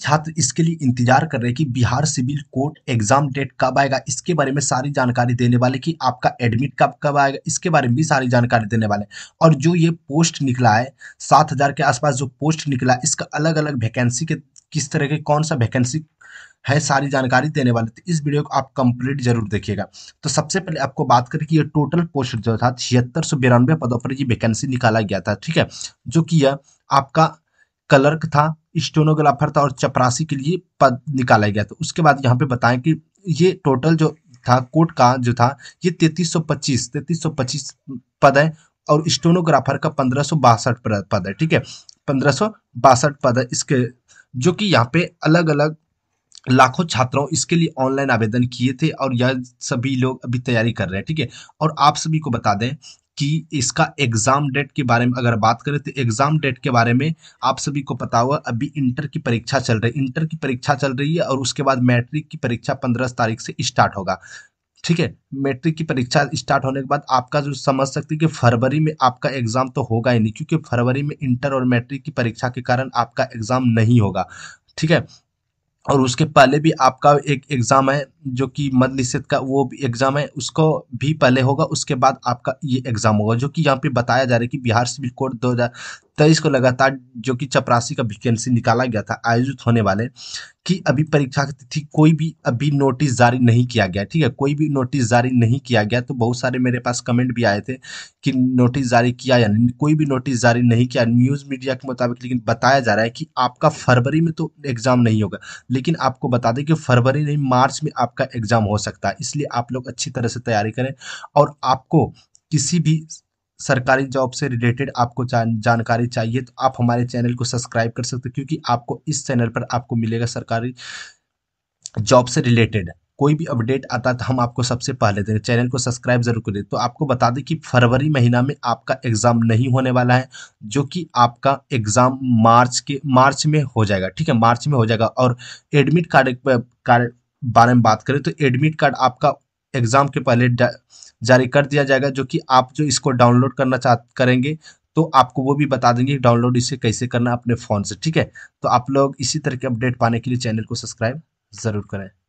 छात्र इसके लिए इंतजार कर रहे हैं कि Bihar civil court exam date कब आएगा इसके बारे में सारी जानकारी देने वाले कि आपका एडमिट कब कब आएगा इसके बारे में भी सारी जानकारी देने वाले और जो ये पोस्ट निकला है सात हजार के आसपास जो पोस्ट निकला इसका अलग अलग वैकेंसी के किस तरह के कौन सा वैकेंसी है सारी जानकारी देने वाले तो इस वीडियो को आप कंप्लीट जरूर देखिएगा तो सबसे पहले आपको बात करें कि ये टोटल पोस्ट जो था छिहत्तर सौ बिरानवे पदों पर यह वैकेंसी निकाला गया था ठीक है जो कि यह आपका क्लर्क था स्टोनोग्राफर था और चपरासी के लिए पद निकाला गया था तो उसके बाद यहाँ पे बताएं कि ये टोटल जो था कोर्ट का जो था ये तैतीस सौ पच्चीस तैतीस सौ पच्चीस पद है और स्टोनोग्राफर का पंद्रह सौ बासठ पद है ठीक है पंद्रह सौ बासठ पद है इसके जो कि यहाँ पे अलग अलग लाखों छात्रों इसके लिए ऑनलाइन आवेदन किए थे और यह सभी लोग अभी तैयारी कर रहे हैं ठीक है और आप सभी को बता दें कि इसका एग्जाम डेट के बारे में अगर बात करें तो एग्जाम डेट के बारे में आप सभी को पता हुआ अभी इंटर की परीक्षा चल रही है इंटर की परीक्षा चल रही है और उसके बाद मैट्रिक की परीक्षा पंद्रह तारीख से स्टार्ट होगा ठीक है मैट्रिक की परीक्षा स्टार्ट होने के बाद आपका जो समझ सकते हैं कि फरवरी में आपका एग्जाम तो होगा ही नहीं क्योंकि फरवरी में इंटर और मैट्रिक की परीक्षा के कारण आपका एग्जाम नहीं होगा ठीक है और उसके पहले भी आपका एक एग्ज़ाम है जो कि मदलिसत का वो एग्ज़ाम है उसको भी पहले होगा उसके बाद आपका ये एग्ज़ाम होगा जो कि यहाँ पे बताया जा रहा है कि बिहार सिविल कोर्ट दो हज़ार तेईस को लगातार जो कि चपरासी का वैकेंसी निकाला गया था आयोजित होने वाले कि अभी परीक्षा की तिथि कोई भी अभी नोटिस जारी नहीं किया गया ठीक है कोई भी नोटिस जारी नहीं किया गया तो बहुत सारे मेरे पास कमेंट भी आए थे कि नोटिस जारी किया या नहीं कोई भी नोटिस जारी नहीं किया न्यूज़ मीडिया के मुताबिक लेकिन बताया जा रहा है कि आपका फरवरी में तो एग्ज़ाम नहीं होगा लेकिन आपको बता दें कि फरवरी नहीं मार्च में आप आपका एग्ज़ाम हो सकता है इसलिए आप लोग अच्छी तरह से तैयारी करें और आपको किसी भी सरकारी जॉब से रिलेटेड आपको जान, जानकारी चाहिए तो आप हमारे चैनल को सब्सक्राइब कर सकते हैं क्योंकि आपको इस चैनल पर आपको मिलेगा सरकारी जॉब से रिलेटेड कोई भी अपडेट आता है तो हम आपको सबसे पहले देंगे चैनल को सब्सक्राइब जरूर करें तो आपको बता दें कि फरवरी महीना में आपका एग्ज़ाम नहीं होने वाला है जो कि आपका एग्ज़ाम मार्च के मार्च में हो जाएगा ठीक है मार्च में हो जाएगा और एडमिट कार्ड कार्ड बारे में बात करें तो एडमिट कार्ड आपका एग्ज़ाम के पहले जारी कर दिया जाएगा जो कि आप जो इसको डाउनलोड करना चाह करेंगे तो आपको वो भी बता देंगे डाउनलोड इसे कैसे करना अपने फ़ोन से ठीक है तो आप लोग इसी तरह के अपडेट पाने के लिए चैनल को सब्सक्राइब ज़रूर करें